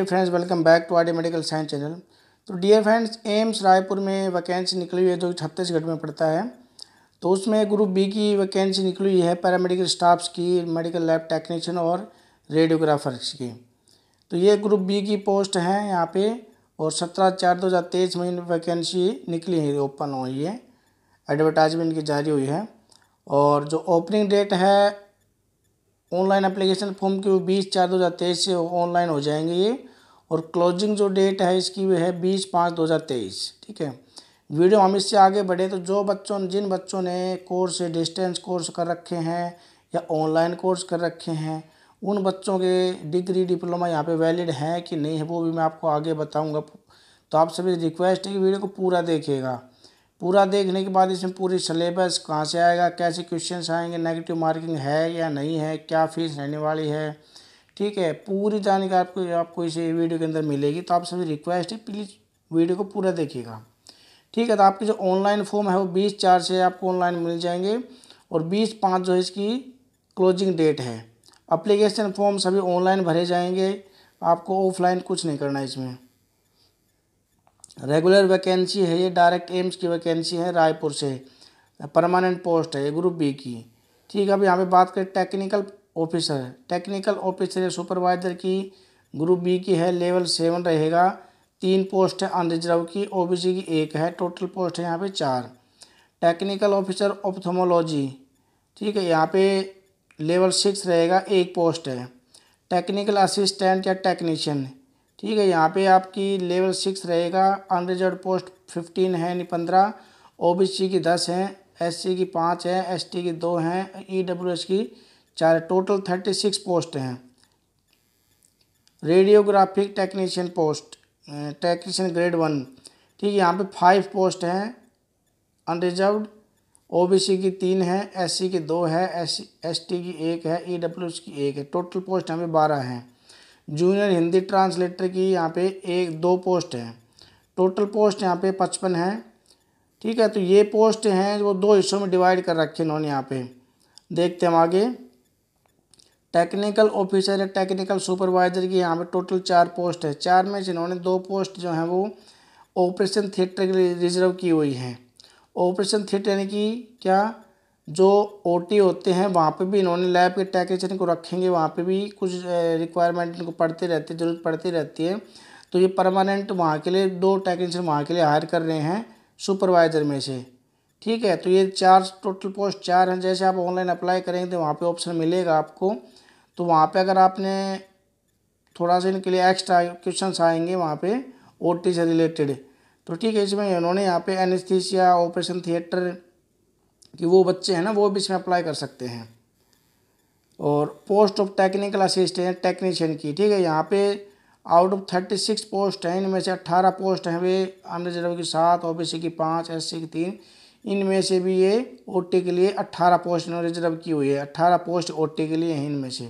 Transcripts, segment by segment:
dear friends welcome back to our medical science channel तो dear friends AIIMS Raipur में vacancy निकली हुई है जो छत्तीसगढ़ में पड़ता है तो उसमें ग्रुप बी की वैकेंसी निकली हुई है पैरामेडिकल स्टाफ्स की मेडिकल लैब टेक्नीशियन और रेडियोग्राफर्स की तो ये ग्रुप बी की पोस्ट है यहाँ पे और सत्रह चार दो हज़ार तेईस में वैकेंसी निकली है ओपन हुई है एडवर्टाइजमेंट की जारी हुई है और जो ओपनिंग डेट है ऑनलाइन एप्लीकेशन फॉर्म के बीस चार दो हज़ार तेईस से ऑनलाइन हो जाएंगे ये और क्लोजिंग जो डेट है इसकी वह है बीस पाँच दो हज़ार तेईस ठीक है वीडियो हम इससे आगे बढ़े तो जो बच्चों जिन बच्चों ने कोर्स डिस्टेंस कोर्स कर रखे हैं या ऑनलाइन कोर्स कर रखे हैं उन बच्चों के डिग्री डिप्लोमा यहाँ पे वैलिड हैं कि नहीं है वो भी मैं आपको आगे बताऊंगा तो आप सभी रिक्वेस्ट है कि वीडियो को पूरा देखिएगा पूरा देखने के बाद इसमें पूरी सिलेबस कहाँ से आएगा कैसे क्वेश्चन आएंगे नेगेटिव मार्किंग है या नहीं है क्या फीस रहने वाली है ठीक है पूरी जानकारी आपको आपको इस वीडियो के अंदर मिलेगी तो आप सभी रिक्वेस्ट है प्लीज़ वीडियो को पूरा देखिएगा ठीक है तो आपके जो ऑनलाइन फॉर्म है वो बीस चार से आपको ऑनलाइन मिल जाएंगे और बीस पाँच जो है इसकी क्लोजिंग डेट है अप्लीकेशन फॉर्म सभी ऑनलाइन भरे जाएंगे आपको ऑफलाइन कुछ नहीं करना इसमें रेगुलर वैकेंसी है ये डायरेक्ट एम्स की वैकेंसी है रायपुर से परमानेंट पोस्ट है ये ग्रुप बी की ठीक है अब यहाँ पे बात करें technical officer technical officer supervisor की ग्रुप बी की है लेवल सेवन रहेगा तीन पोस्ट है अनरिजर्व की ओ की एक है टोटल पोस्ट है यहाँ पे चार टेक्निकल ऑफिसर ऑप्थोमोलॉजी ठीक है यहाँ पे लेवल सिक्स रहेगा एक पोस्ट है टेक्निकल असिस्टेंट या टेक्नीशियन ठीक है यहाँ पे आपकी लेवल सिक्स रहेगा अनरिजर्व पोस्ट फिफ्टीन है यानी पंद्रह ओ की दस हैं एस की पाँच हैं एस की दो हैं ई e की चार टोटल थर्टी सिक्स पोस्ट हैं radiographic technician post technician grade one ठीक है यहाँ पे फाइव पोस्ट हैं अनरिजर्व ओबीसी की तीन है एससी की दो है एस एसटी की एक है ईडब्ल्यू e की एक है टोटल पोस्ट यहाँ पे बारह हैं जूनियर हिंदी ट्रांसलेटर की यहाँ पे एक दो पोस्ट हैं टोटल पोस्ट यहाँ पे पचपन है ठीक है तो ये पोस्ट हैं वो दो हिस्सों में डिवाइड कर रखे इन्होंने यहाँ पे देखते हम आगे टेक्निकल ऑफिसर या टेक्निकल सुपरवाइजर की यहाँ पे टोटल चार पोस्ट है चार में से इन्होंने दो पोस्ट जो हैं वो ऑपरेशन थिएटर के लिए रिजर्व की हुई हैं ऑपरेशन थिएटर यानी कि क्या जो ओटी होते हैं वहाँ पे भी इन्होंने लैब के टेक्नीशियन को रखेंगे वहाँ पे भी कुछ रिक्वायरमेंट इनको पढ़ते रहते जरूरत पड़ती रहती है तो ये परमानेंट वहाँ के लिए दो टेक्नीशियन वहाँ के लिए हायर कर रहे हैं सुपरवाइज़र में से ठीक है तो ये चार टोटल पोस्ट चार हैं जैसे आप ऑनलाइन अप्लाई करेंगे तो वहाँ पर ऑप्शन मिलेगा आपको तो वहाँ पे अगर आपने थोड़ा सा इनके लिए एक्स्ट्रा क्वेश्चन आएंगे वहाँ पे ओ से रिलेटेड तो ठीक है इसमें इन्होंने यहाँ पे एनेस्थीसिया ऑपरेशन थिएटर कि वो बच्चे हैं ना वो भी इसमें अप्लाई कर सकते हैं और post of technical assistant technician की ठीक है यहाँ पे out of thirty six post हैं इनमें से अट्ठारह पोस्ट हैं वे आम रिजर्व की सात ओ की पाँच एस की तीन इनमें से भी ये ओ के लिए अट्ठारह पोस्ट इन्होंने रिजर्व की हुई है अट्ठारह पोस्ट ओ के लिए हैं इनमें से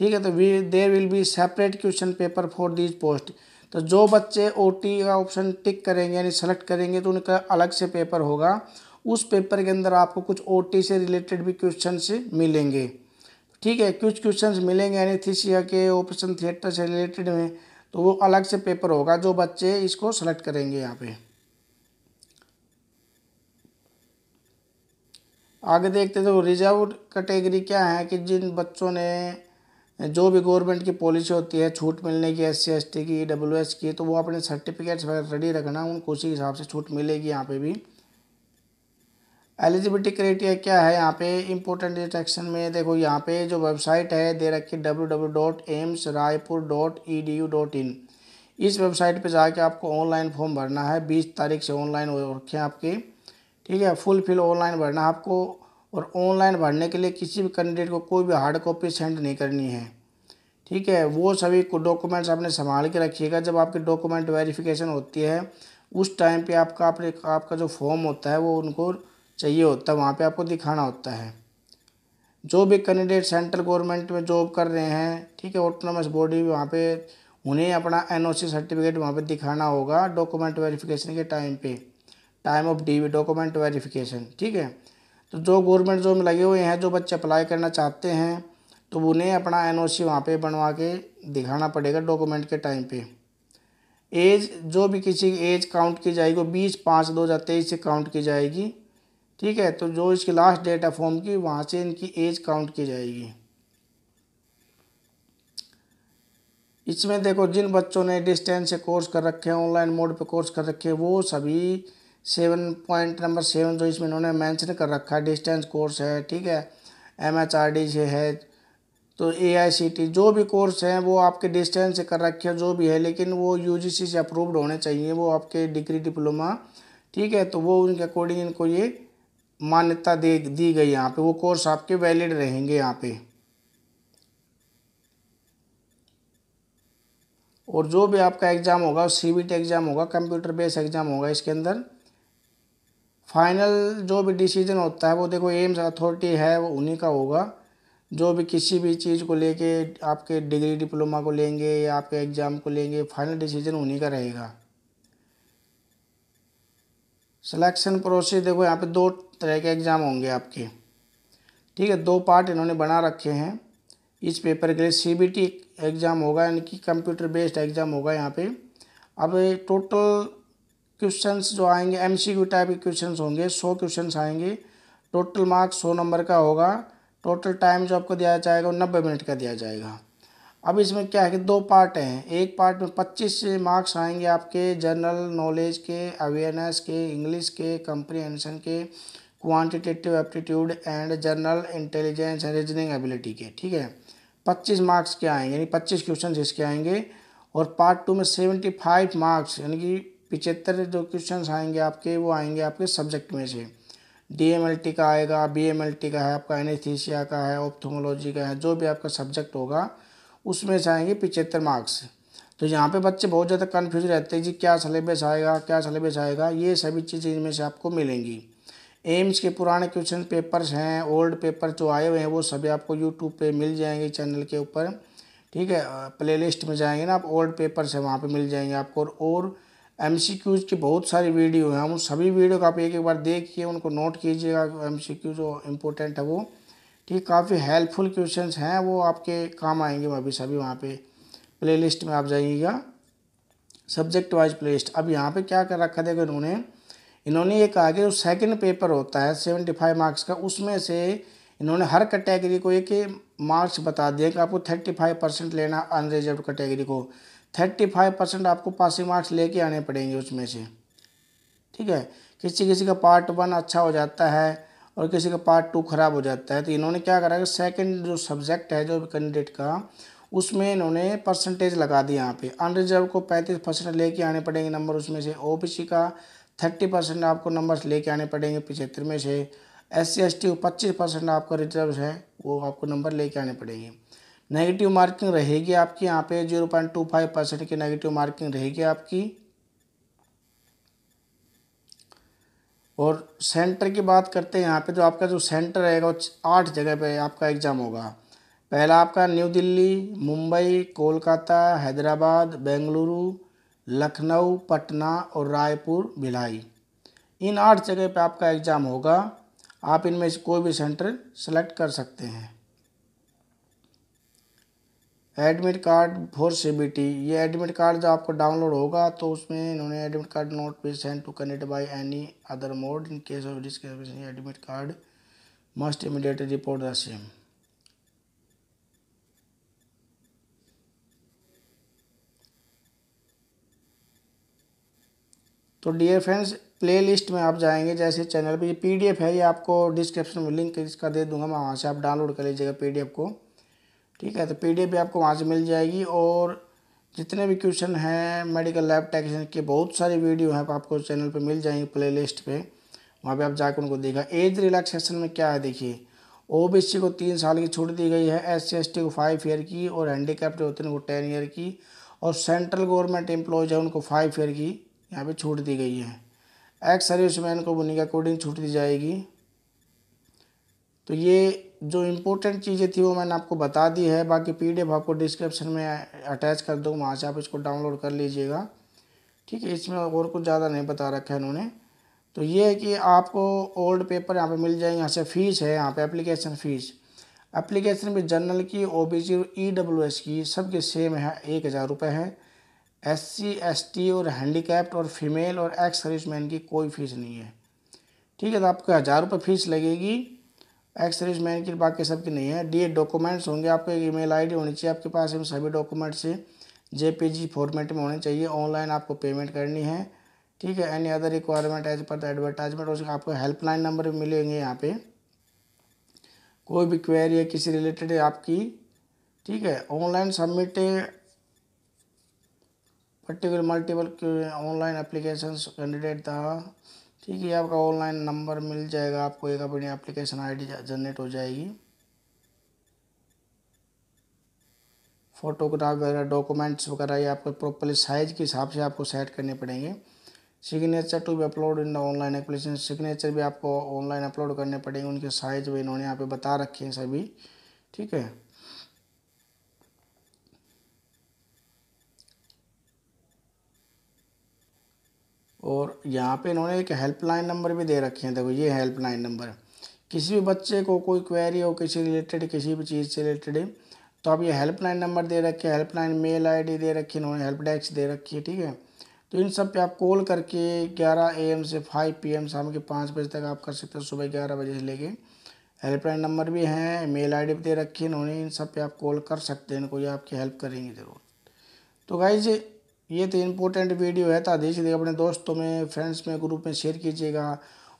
ठीक है तो we there will be separate question paper for these post तो जो बच्चे ओ टी का ऑप्शन टिक करेंगे यानी सेलेक्ट करेंगे तो उनका अलग से पेपर होगा उस पेपर के अंदर आपको कुछ ओ से रिलेटेड भी क्वेश्चन मिलेंगे ठीक है कुछ क्वेश्चन मिलेंगे यानी थीसिया के ऑपरेशन थिएटर से रिलेटेड में तो वो अलग से पेपर होगा जो बच्चे इसको सेलेक्ट करेंगे यहाँ पे आगे देखते तो रिजर्व कैटेगरी क्या है कि जिन बच्चों ने जो भी गवर्नमेंट की पॉलिसी होती है छूट मिलने की एस सी की डब्ल्यू की तो वो अपने सर्टिफिकेट्स वगैरह रेडी रखना उनको उसी हिसाब से छूट मिलेगी यहाँ पे भी एलिजिबिलिटी क्राइटेरिया क्या है यहाँ पे इम्पोर्टेंट डिटेक्शन में देखो यहाँ पे जो वेबसाइट है दे रखी W W dot AIIMS Raipur dot E D U dot in इस वेबसाइट पर जाके आपको ऑनलाइन फॉर्म भरना है बीस तारीख से ऑनलाइन हो रखे आपके ठीक है फुल फिल ऑनलाइन भरना आपको और ऑनलाइन भरने के लिए किसी भी कैंडिडेट को कोई भी हार्ड कॉपी सेंड नहीं करनी है ठीक है वो सभी डॉक्यूमेंट्स आपने संभाल के रखिएगा जब आपकी डॉक्यूमेंट वेरिफिकेशन होती है उस टाइम पे आपका आपने आपका जो फॉर्म होता है वो उनको चाहिए होता है वहाँ पे आपको दिखाना होता है जो भी कैंडिडेट सेंट्रल गवर्नमेंट में जॉब कर रहे हैं ठीक है ऑटोनोमस बॉडी वहाँ पे उन्हें अपना एनओसी सर्टिफिकेट वहाँ पे दिखाना होगा डॉक्यूमेंट वेरिफिकेशन के टाइम पे time of the document verification ठीक है तो जो गवर्नमेंट जॉब में लगे हुए हैं जो बच्चे अप्लाई करना चाहते हैं तो उन्हें अपना एन ओ सी वहाँ पर बनवा के दिखाना पड़ेगा डॉक्यूमेंट के टाइम पर एज जो भी किसी की एज काउंट की जाएगी वो बीस पाँच दो हज़ार तेईस से काउंट की जाएगी ठीक है तो जो इसकी लास्ट डेट है फॉर्म की वहाँ से इनकी एज काउंट की जाएगी इसमें देखो जिन बच्चों ने डिस्टेंस से कोर्स कर रखे हैं ऑनलाइन मोड पे कोर्स कर रखे हैं वो सभी सेवन पॉइंट नंबर सेवन जो इसमें इन्होंने मेंशन कर रखा है डिस्टेंस कोर्स है ठीक है एम एच आर डी से है तो ए आई सी टी जो भी कोर्स हैं वो आपके डिस्टेंस से कर रखे हैं जो भी है लेकिन वो यू जी सी से अप्रूव्ड होने चाहिए वो आपके डिग्री डिप्लोमा ठीक है तो वो उनके अकॉर्डिंग इनको ये मान्यता दे दी गई यहाँ पे वो कोर्स आपके वैलिड रहेंगे यहाँ पे और जो भी आपका एग्ज़ाम होगा सी बी टी एग्ज़ाम होगा कंप्यूटर बेस्ड एग्ज़ाम होगा इसके अंदर फाइनल जो भी डिसीजन होता है वो देखो एम्स अथॉरिटी है वो उन्हीं का होगा जो भी किसी भी चीज़ को लेके आपके डिग्री डिप्लोमा को लेंगे या आपके एग्ज़ाम को लेंगे फाइनल डिसीजन उन्हीं का रहेगा सिलेक्शन प्रोसेस देखो यहाँ पे दो तरह के एग्ज़ाम होंगे आपके ठीक है दो पार्ट इन्होंने बना रखे हैं इस पेपर के लिए सी एग्ज़ाम होगा यानी कि कंप्यूटर बेस्ड एग्ज़ाम होगा यहाँ पर अब टोटल क्वेश्चन जो आएंगे एम सी क्यू टाइप के क्वेश्चन होंगे सौ क्वेश्चन आएंगे टोटल मार्क्स सौ नंबर का होगा टोटल टाइम जो आपको दिया जाएगा वो नब्बे मिनट का दिया जाएगा अब इसमें क्या है कि दो पार्ट हैं एक पार्ट में पच्चीस मार्क्स आएंगे आपके जनरल नॉलेज के अवेयरनेस के इंग्लिश के कंप्रीहेंशन के quantitative aptitude and general intelligence and reasoning ability के ठीक है पच्चीस मार्क्स के आएंगे यानी पच्चीस क्वेश्चन इसके आएंगे और पार्ट टू में सेवेंटी फाइव मार्क्स यानी कि पिचहत्तर जो क्वेश्चन आएंगे आपके वो आएंगे आपके सब्जेक्ट में से डी का आएगा बी का है आपका एनेस्थीसिया का है ऑप्थोमोलॉजी का है जो भी आपका सब्जेक्ट होगा उसमें से आएंगे पिचहत्तर मार्क्स तो यहाँ पे बच्चे बहुत ज़्यादा कन्फ्यूज रहते हैं जी क्या सलेबस आएगा क्या सलेबस आएगा ये सभी चीज़ें इनमें से आपको मिलेंगी एम्स के पुराने क्वेश्चन पेपर्स हैं ओल्ड पेपर जो आए हुए हैं वो सभी आपको यूट्यूब पे मिल जाएंगे चैनल के ऊपर ठीक है प्लेलिस्ट में जाएंगे ना आप ओल्ड पेपर्स हैं वहाँ पर मिल जाएंगे आपको और, और एम के बहुत सारी वीडियो हैं हम सभी वीडियो का आप एक एक बार देखिए उनको नोट कीजिएगा एम जो इम्पोर्टेंट है वो ठीक काफ़ी हेल्पफुल क्वेश्चंस हैं वो आपके काम आएंगे वो अभी सभी वहाँ पे प्लेलिस्ट में आप जाइएगा सब्जेक्ट वाइज प्लेलिस्ट अब यहाँ पे क्या कर रखा देखो इन्होंने इन्होंने ये कहा कि जो सेकेंड पेपर होता है सेवेंटी फाइव मार्क्स का उसमें से इन्होंने हर कैटेगरी को एक मार्क्स बता दिया कि आपको थर्टी फाइव परसेंट लेना अनरिजर्व कैटेगरी को थर्टी फाइव परसेंट आपको पासिंग मार्क्स लेके आने पड़ेंगे उसमें से ठीक है किसी किसी का पार्ट वन अच्छा हो जाता है और किसी का पार्ट टू ख़राब हो जाता है तो इन्होंने क्या करा कि सेकेंड जो सब्जेक्ट है जो कैंडिडेट का उसमें इन्होंने परसेंटेज लगा दिया यहाँ पे अनरिजर्व को पैंतीस परसेंट लेके आने पड़ेंगे नंबर उसमें से सी का थर्टी परसेंट आपको नंबर्स लेके आने पड़ेंगे पिछहत्तर में से एस सी एस टी पच्चीस परसेंट आपका रिजर्व है वो आपको नंबर लेके आने पड़ेंगे नेगेटिव मार्किंग रहेगी आपकी यहाँ पे zero point two five percent की नेगेटिव मार्किंग रहेगी आपकी और सेंटर की बात करते हैं यहाँ पे जो आपका जो सेंटर रहेगा आठ जगह पे आपका एग्ज़ाम होगा पहला आपका न्यू दिल्ली मुंबई कोलकाता हैदराबाद बेंगलुरु लखनऊ पटना और रायपुर भिलाई इन आठ जगह पे आपका एग्ज़ाम होगा आप इनमें से कोई भी सेंटर सेलेक्ट कर सकते हैं एडमिट कार्ड फॉर सीबीटी ये एडमिट कार्ड जब आपको डाउनलोड होगा तो उसमें इन्होंने admit card not be send to connect by any other mode in case of description admit card must immediately report the same तो डियर फ्रेंड्स प्लेलिस्ट में आप जाएंगे जैसे चैनल पे पीडीएफ है ये आपको डिस्क्रिप्शन में लिंक इसका दे दूंगा मैं वहाँ से आप डाउनलोड कर लीजिएगा पीडीएफ को ठीक है तो पीडीएफ भी आपको वहाँ से मिल जाएगी और जितने भी क्वेश्चन हैं मेडिकल लैब टेक्शन के बहुत सारी वीडियो हैं आपको चैनल पर मिल जाएंगे लिस्ट पर वहाँ पर आप जाकर उनको देखा एज रिलैक्सेशन में क्या है देखिए ओ को तीन साल की छूट दी गई है एस सी को फाइव ईयर की और हैंडीकैप्ट होते हैं उनको टेन ईयर की और सेंट्रल गवर्नमेंट एम्प्लॉयज़ है उनको फाइव ईयर की यहाँ पर छूट दी गई है एक्स सर्विस मैन को बुनिंग अकॉर्डिंग छूट दी जाएगी तो ये जो इम्पोर्टेंट चीज़ें थी वो मैंने आपको बता दी है बाकी पीडीएफ आपको डिस्क्रिप्शन में अटैच कर दूँ वहाँ से आप इसको डाउनलोड कर लीजिएगा ठीक है इसमें और कुछ ज़्यादा नहीं बता रखा है इन्होंने तो ये है कि आपको ओल्ड पेपर यहाँ पे मिल जाएंगे यहाँ से फ़ीस है यहाँ पे एप्लीकेशन फ़ीस एप्लीकेशन भी जनरल की O B C E W S की सब सेम है एक हज़ार रुपये है एस सी एस टी और हैंडीकैप्ड और फीमेल और एक्स सर्विसमैन की कोई फ़ीस नहीं है ठीक है तो आपको हज़ार रुपये फ़ीस लगेगी एक्स सर्विस मैन की बाकी सबकी नहीं है डी डॉक्यूमेंट्स होंगे आपको एक ईमेल आईडी होनी चाहिए आपके पास इन सभी डॉक्यूमेंट्स जेपीजी फॉर्मेट में होने चाहिए ऑनलाइन आपको पेमेंट करनी है ठीक है any other requirement as per advertisement और आपको हेल्पलाइन नंबर भी मिलेंगे यहाँ पे कोई भी क्वेरी है किसी रिलेटेड है आपकी ठीक है online submit particular multiple online application candidate था ठीक है आपका ऑनलाइन नंबर मिल जाएगा आपको एक अपनी एप्लीकेशन आईडी जनरेट हो जाएगी फोटोग्राफ वगैरह डॉक्यूमेंट्स वगैरह ये आपको प्रॉपरली साइज के हिसाब से आपको सेट करने पड़ेंगे सिग्नेचर टू भी upload in the online application signature भी आपको ऑनलाइन अपलोड करने पड़ेंगे उनके साइज भी इन्होंने यहाँ पे बता रखे हैं सभी ठीक है और यहाँ पे इन्होंने एक हेल्पलाइन नंबर भी दे रखे हैं देखो ये हेल्पलाइन नंबर है किसी भी बच्चे को कोई क्वेरी हो किसी रिलेटेड किसी भी चीज़ से रिलेटेड तो आप ये हेल्पलाइन नंबर दे रखे हेल्पलाइन मेल आईडी दे रखी है इन्होंने हेल्प डेस्क दे रखी है ठीक है तो इन सब पे आप कॉल करके 11 एम से 5 पीएम शाम के पाँच बजे तक आप कर सकते हो सुबह 11 बजे से लेके हेल्पलाइन नंबर भी हैं मेल आईडी भी दे रखी है इन्होंने इन सब पे आप कॉल कर सकते हैं इनको ये आपकी हेल्प करेंगे ज़रूर तो गाइज ये तो इम्पोर्टेंट वीडियो है था देख लीजिएगा अपने दोस्तों में फ्रेंड्स में ग्रुप में शेयर कीजिएगा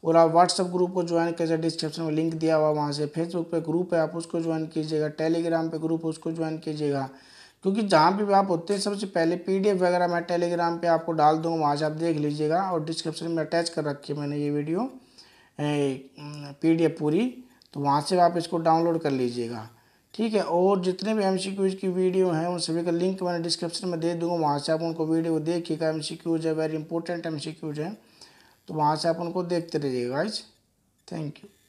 और आप व्हाट्सअप ग्रुप को ज्वाइन कीजिए डिस्क्रिप्शन में लिंक दिया हुआ वहाँ से फेसबुक पे ग्रुप है आप उसको ज्वाइन कीजिएगा टेलीग्राम पे ग्रुप उसको ज्वाइन कीजिएगा क्योंकि जहाँ भी आप होते हैं सबसे पहले एफ वगैरह मैं टेलीग्राम पर आपको डाल दूँगा वहाँ से आप देख लीजिएगा और डिस्क्रिप्शन में अटैच कर रखी है मैंने ये वीडियो पी हम्म, पूरी तो वहाँ से आप इसको डाउनलोड कर लीजिएगा ठीक है और जितने भी एम सी क्यूज़ की वीडियो हैं उन सभी का लिंक मैंने डिस्क्रिप्शन में दे दूंगा वहाँ से आप उनको वीडियो देखिएगा एम सी क्यूज़ है very important M C Qs है तो वहाँ से आप उनको देखते रहिएगा गाइज थैंक यू